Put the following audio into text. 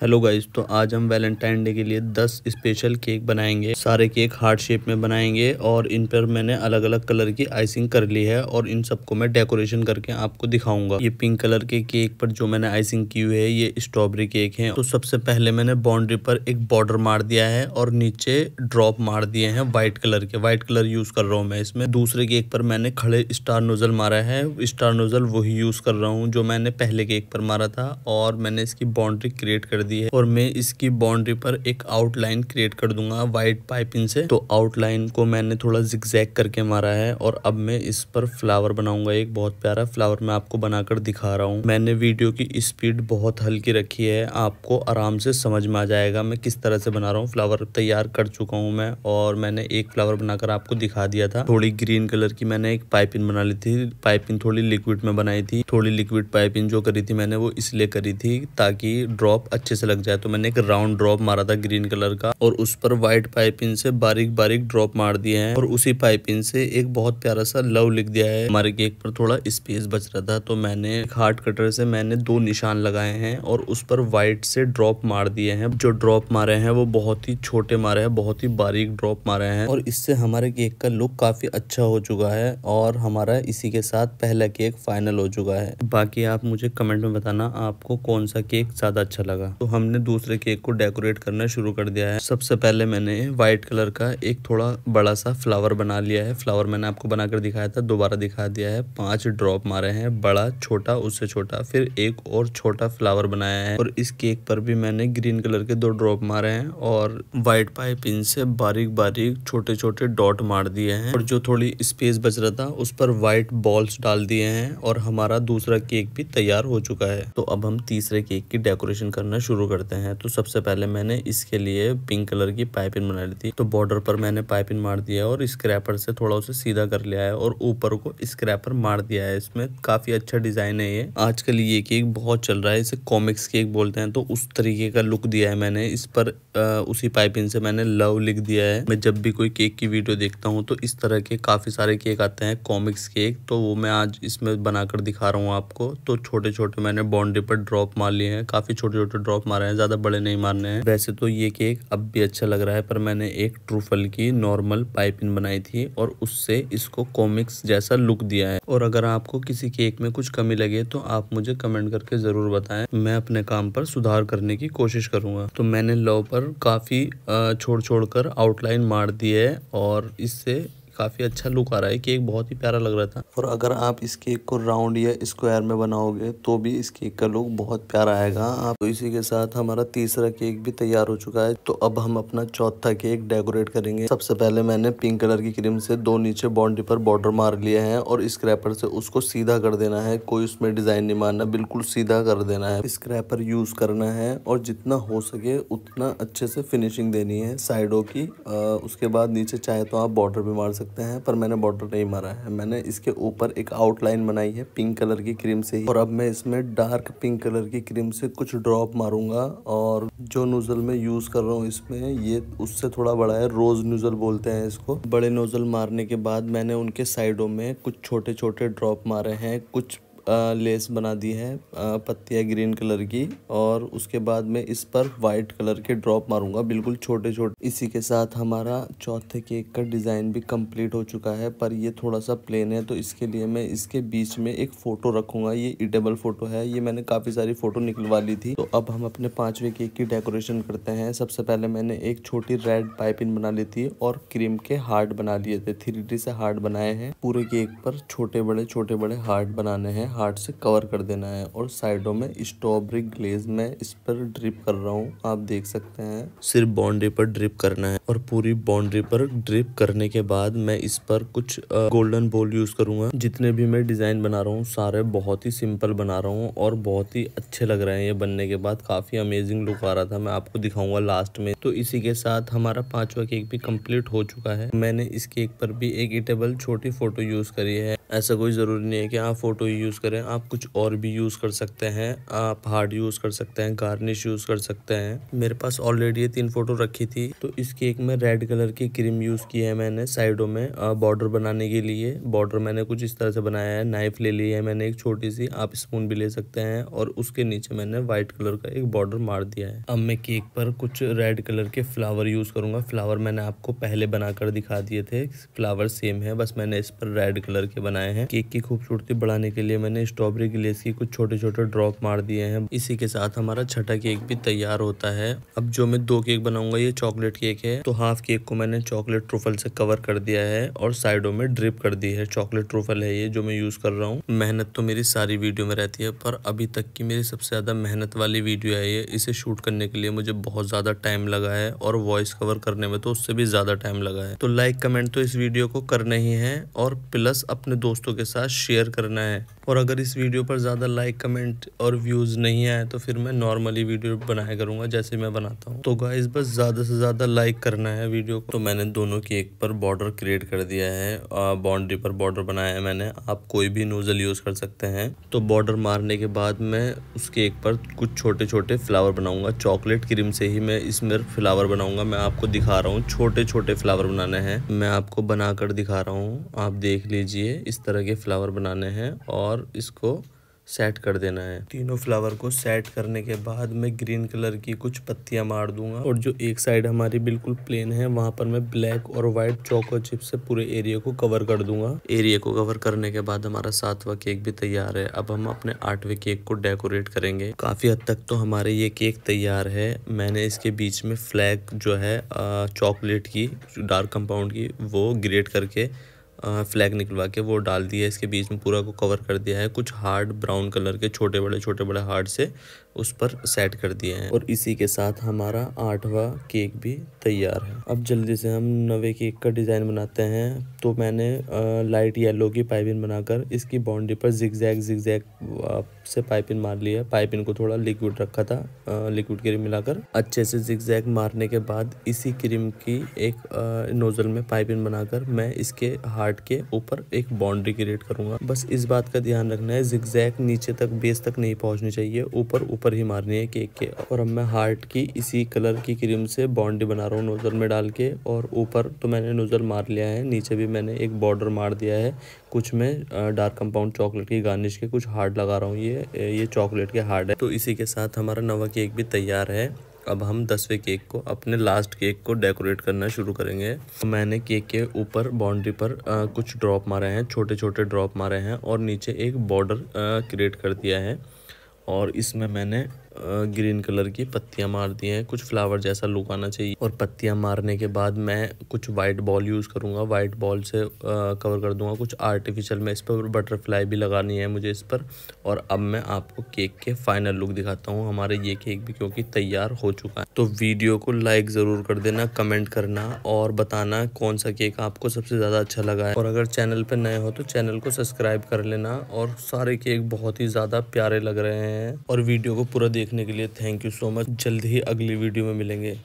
hello guys तो आज हम वैलेंटाइन डे के लिए 10 स्पेशल केक बनाएंगे सारे केक हार्ट शेप में बनाएंगे और इन पर मैंने अलग अलग कलर की आइसिंग कर ली है और इन सबको मैं डेकोरेशन करके आपको दिखाऊंगा ये पिंक कलर के केक पर जो मैंने आइसिंग की हुई है ये स्ट्रॉबेरी केक है तो सबसे पहले मैंने बाउंड्री पर एक बॉर्डर मार दिया है और नीचे ड्रॉप मार दिए है व्हाइट कलर के व्हाइट कलर यूज कर रहा हूँ मैं इसमें दूसरे केक पर मैंने खड़े स्टार नोजल मारा है स्टार नोजल वही यूज कर रहा हूँ जो मैंने पहले केक पर मारा था और मैंने इसकी बाउंड्री क्रिएट कर दी है और मैं इसकी बाउंड्री पर एक आउटलाइन क्रिएट कर दूंगा व्हाइट पाइपिंग से तो आउटलाइन को मैंने थोड़ा जिक्जैक करके मारा है और अब मैं इस पर फ्लावर बनाऊंगा एक बहुत प्यारा फ्लावर मैं आपको बनाकर दिखा रहा हूँ मैंने वीडियो की स्पीड बहुत हल्की रखी है आपको आराम से समझ में आ जाएगा मैं किस तरह से बना रहा हूँ फ्लावर तैयार कर चुका हूँ मैं और मैंने एक फ्लावर बनाकर आपको दिखा दिया था थोड़ी ग्रीन कलर की मैंने एक पाइपिंग बना ली थी पाइपिंग थोड़ी लिक्विड में बनाई थी थोड़ी लिक्विड पाइपिंग जो करी थी मैंने वो इसलिए करी थी ताकि ड्रॉप अच्छे से लग जाए तो मैंने एक राउंड ड्रॉप मारा था ग्रीन कलर का और उस पर व्हाइट पाइपिंग से बारीक बारीक ड्रॉप मार दिए हैं और उसी पाइपिंग से एक बहुत प्यारा सा लव लिख दिया है हमारे केक पर थोड़ा स्पेस बच रहा था तो मैंने हार्ट कटर से मैंने दो निशान लगाए हैं और उस पर व्हाइट से ड्रॉप मार दिए हैं जो ड्रॉप मारे हैं वो बहुत ही छोटे मारे हैं बहुत ही बारीक ड्रॉप मारे हैं और इससे हमारे केक का लुक काफी अच्छा हो चुका है और हमारा इसी के साथ पहला केक फाइनल हो चुका है बाकी आप मुझे कमेंट में बताना आपको कौन सा केक ज्यादा अच्छा लगा तो हमने दूसरे केक को डेकोरेट करना शुरू कर दिया है सबसे पहले मैंने व्हाइट कलर का एक थोड़ा बड़ा सा फ्लावर बना लिया है फ्लावर मैंने आपको बनाकर दिखाया था दोबारा दिखा दिया है पांच ड्रॉप मारे हैं बड़ा छोटा उससे छोटा फिर एक और छोटा फ्लावर बनाया है और इस केक पर भी मैंने ग्रीन कलर के दो ड्रॉप मारे हैं और व्हाइट पाइपिन से बारीक बारीक छोटे छोटे डॉट मार दिए हैं और जो थोड़ी स्पेस बच रहा था उस पर व्हाइट बॉल्स डाल दिए हैं और हमारा दूसरा केक भी तैयार हो चुका है तो अब हम तीसरे केक की डेकोरेशन करना शुरू शुरू करते हैं तो सबसे पहले मैंने इसके लिए पिंक कलर की पाइपिंग बना ली थी तो बॉर्डर पर मैंने पाइपिंग मार दिया है और स्क्रैपर से थोड़ा उसे सीधा कर लिया है और ऊपर को स्क्रैपर मार दिया है इसमें काफी अच्छा डिजाइन है ये आजकल ये केक बहुत चल रहा है इसे कॉमिक्स केक बोलते हैं तो उस तरीके का लुक दिया है मैंने इस पर आ, उसी पाइपिंग से मैंने लव लिख दिया है मैं जब भी कोई केक की वीडियो देखता हूँ तो इस तरह के काफी सारे केक आते हैं कॉमिक्स केक तो वो मैं आज इसमें बनाकर दिखा रहा हूँ आपको तो छोटे छोटे मैंने बाउंड्री पर ड्रॉप मार लिए हैं काफी छोटे छोटे ड्रॉप ऑफ मारे हैं ज़्यादा बड़े नहीं मारने हैं वैसे तो ये केक अब भी अच्छा लग रहा है पर मैंने एक ट्रूफल की नॉर्मल पाइपिंग बनाई थी और उससे इसको कॉमिक्स जैसा लुक दिया है और अगर आपको किसी केक में कुछ कमी लगे तो आप मुझे कमेंट करके ज़रूर बताए मैं अपने काम पर सुधार करने की कोशिश करूंगा तो मैंने लॉ पर काफ़ी छोड़ छोड़ कर आउटलाइन मार दी है और इससे काफ़ी अच्छा लुक आ रहा है केक बहुत ही प्यारा लग रहा था और अगर आप इस केक को राउंड या स्क्वायर में बनाओगे तो भी इस केक का लुक बहुत प्यारा आएगा आप तो इसी के साथ हमारा तीसरा केक भी तैयार हो चुका है तो अब हम अपना चौथा केक डेकोरेट करेंगे सबसे पहले मैंने पिंक कलर की क्रीम से दो नीचे बाउंड्री पर बॉर्डर मार लिए हैं और स्क्रैपर से उसको सीधा कर देना है कोई उसमें डिजाइन नहीं मारना बिल्कुल सीधा कर देना है स्क्रैपर यूज करना है और जितना हो सके उतना अच्छे से फिनिशिंग देनी है साइडों की आ, उसके बाद नीचे चाहे तो आप बॉर्डर भी मार सकते सकते हैं पर मैंने बॉर्डर नहीं मारा है मैंने इसके ऊपर एक आउटलाइन बनाई है पिंक कलर की क्रीम से ही और अब मैं इसमें डार्क पिंक कलर की क्रीम से कुछ ड्रॉप मारूंगा और जो नोज़ल मैं यूज़ कर रहा हूँ इसमें ये उससे थोड़ा बड़ा है रोज़ नोज़ल बोलते हैं इसको बड़े नोज़ल मारने के बाद मैंने उनके साइडों में कुछ छोटे छोटे ड्रॉप मारे हैं कुछ लेस बना दी है पत्तियाँ ग्रीन कलर की और उसके बाद में इस पर वाइट कलर के ड्रॉप मारूंगा बिल्कुल छोटे छोटे इसी के साथ हमारा चौथे केक का डिज़ाइन भी कंप्लीट हो चुका है पर ये थोड़ा सा प्लेन है तो इसके लिए मैं इसके बीच में एक फ़ोटो रखूँगा ये इटेबल फ़ोटो है ये मैंने काफ़ी सारी फ़ोटो निकलवा ली थी तो अब हम अपने पाँचवें केक की डेकोरेशन करते हैं सबसे पहले मैंने एक छोटी रेड पाइपिन बना ली थी और क्रीम के हार्ट बना लिए थे थ्री से हार्ट बनाए हैं पूरे केक पर छोटे बड़े छोटे बड़े हार्ट बनाने हैं हार्ड से कवर कर देना है और साइडों में स्ट्रॉबेरी ग्लेज में इस पर ड्रिप कर रहा हूँ आप देख सकते हैं सिर्फ बाउंड्री पर ड्रिप करना है और पूरी बाउंड्री पर ड्रिप करने के बाद मैं इस पर कुछ गोल्डन बॉल यूज करूंगा जितने भी मैं डिजाइन बना रहा हूँ सारे बहुत ही सिंपल बना रहा हूँ और बहुत ही अच्छे लग रहे हैं ये बनने के बाद काफी अमेजिंग लुक आ रहा था मैं आपको दिखाऊंगा लास्ट में तो इसी के साथ हमारा पांचवा केक भी कम्प्लीट हो चुका है मैंने इस केक पर भी एक ईटेबल छोटी फोटो यूज करी है ऐसा कोई जरूरी नहीं है कि आप फोटो यूज कर करें आप कुछ और भी यूज़ कर सकते हैं आप हार्ड यूज़ कर सकते हैं गार्निश यूज़ कर सकते हैं मेरे पास ऑलरेडी ये तीन फ़ोटो रखी थी तो इस केक में रेड कलर की क्रीम यूज़ की है मैंने साइडों में बॉर्डर बनाने के लिए बॉर्डर मैंने कुछ इस तरह से बनाया है नाइफ़ ले ली है मैंने एक छोटी सी आप स्पून भी ले सकते हैं और उसके नीचे मैंने व्हाइट कलर का एक बॉर्डर मार दिया है अब मैं केक पर कुछ रेड कलर के फ्लावर यूज़ करूँगा फ्लावर मैंने आपको पहले बनाकर दिखा दिए थे फ्लावर सेम है बस मैंने इस पर रेड कलर के बनाए हैं केक की खूबसूरती बढ़ाने के लिए मैंने हमने स्ट्रॉबेरी ग्लेस की कुछ छोटे छोटे ड्रॉप मार दिए हैं इसी के साथ हमारा छठा केक भी तैयार होता है अब जो मैं दो केक बनाऊंगा ये चॉकलेट केक है तो हाफ केक को मैंने चॉकलेट ट्रूफल से कवर कर दिया है और साइडों में ड्रिप कर दी है चॉकलेट ट्रूफल है ये जो मैं यूज कर रहा हूँ मेहनत तो मेरी सारी वीडियो में रहती है पर अभी तक की मेरी सबसे ज्यादा मेहनत वाली वीडियो है ये इसे शूट करने के लिए मुझे बहुत ज्यादा टाइम लगा है और वॉइस कवर करने में तो उससे भी ज्यादा टाइम लगा है तो लाइक कमेंट तो इस वीडियो को करना ही है और प्लस अपने दोस्तों के साथ शेयर करना है और अगर इस वीडियो पर ज़्यादा लाइक कमेंट और व्यूज़ नहीं आए तो फिर मैं नॉर्मली वीडियो बनाया करूँगा जैसे मैं बनाता हूँ तो गाइस बस ज़्यादा से ज़्यादा लाइक करना है वीडियो को तो मैंने दोनों की एक पर बॉर्डर क्रिएट कर दिया है बाउंड्री पर बॉर्डर बनाया है मैंने आप कोई भी नोज़ल यूज़ कर सकते हैं तो बॉर्डर मारने के बाद मैं उसके एक पर कुछ छोटे छोटे फ्लावर बनाऊँगा चॉकलेट क्रीम से ही मैं इसमें फ्लावर बनाऊँगा मैं आपको दिखा रहा हूँ छोटे छोटे फ्लावर बनाने हैं मैं आपको बनाकर दिखा रहा हूँ आप देख लीजिए इस तरह के फ्लावर बनाने हैं और इसको सेट कर देना है तीनों फ्लावर को सेट करने के बाद मैं ग्रीन कलर की कुछ पत्तियां मार दूंगा और जो एक साइड हमारी बिल्कुल प्लेन है वहां पर मैं ब्लैक और व्हाइट चौको चिप से पूरे एरिया को कवर कर दूंगा एरिया को कवर करने के बाद हमारा सातवां केक भी तैयार है अब हम अपने आठवें केक को डेकोरेट करेंगे काफी हद तक तो हमारे ये केक तैयार है मैंने इसके बीच में फ्लैग जो है चॉकलेट की डार्क कंपाउंड की वो ग्रेट करके फ्लैग निकलवा के वो डाल दिया है इसके बीच में पूरा को कवर कर दिया है कुछ हार्ड ब्राउन कलर के छोटे बड़े छोटे बड़े हार्ड से उस पर सेट कर दिए हैं और इसी के साथ हमारा आठवां केक भी तैयार है अब जल्दी से हम नवे केक का डिज़ाइन बनाते हैं तो मैंने लाइट येलो की पाइपिन बनाकर इसकी बाउंड्री पर जिग जैग से पाइपिन मार लिया पाइपिन को थोड़ा लिक्विड रखा था लिक्विड क्रीम मिलाकर अच्छे से जैग मारने के बाद इसी क्रीम की एक नोज़ल में पाइपिन बनाकर मैं इसके हार्ड पार्ट के ऊपर एक बाउंड्री क्रिएट करूंगा बस इस बात का ध्यान रखना है जिक्जैक नीचे तक बेस तक नहीं पहुंचनी चाहिए ऊपर ऊपर ही मारनी है केक के और अब मैं हार्ट की इसी कलर की क्रीम से बाउंड्री बना रहा हूँ नोजल में डाल के और ऊपर तो मैंने नोजल मार लिया है नीचे भी मैंने एक बॉर्डर मार दिया है कुछ मैं डार्क कंपाउंड चॉकलेट की गार्निश के कुछ हार्ड लगा रहा हूँ ये ये चॉकलेट के हार्ड है तो इसी के साथ हमारा नवा केक भी तैयार है अब हम दसवें केक को अपने लास्ट केक को डेकोरेट करना शुरू करेंगे तो मैंने केक के ऊपर बाउंड्री पर आ, कुछ ड्रॉप मारे हैं छोटे छोटे ड्रॉप मारे हैं और नीचे एक बॉर्डर क्रिएट कर दिया है और इसमें मैंने ग्रीन कलर की पत्तियां मार दी हैं कुछ फ्लावर जैसा लुक आना चाहिए और पत्तियां मारने के बाद मैं कुछ वाइट बॉल यूज़ करूँगा वाइट बॉल से कवर कर दूंगा कुछ आर्टिफिशियल में इस पर बटरफ्लाई भी लगानी है मुझे इस पर और अब मैं आपको केक के फाइनल लुक दिखाता हूँ हमारे ये केक भी क्योंकि तैयार हो चुका है तो वीडियो को लाइक ज़रूर कर देना कमेंट करना और बताना कौन सा केक आपको सबसे ज़्यादा अच्छा लगा है और अगर चैनल पर नए हो तो चैनल को सब्सक्राइब कर लेना और सारे केक बहुत ही ज़्यादा प्यारे लग रहे हैं और वीडियो को पूरा देख देखने के लिए थैंक यू सो मच जल्द ही अगली वीडियो में मिलेंगे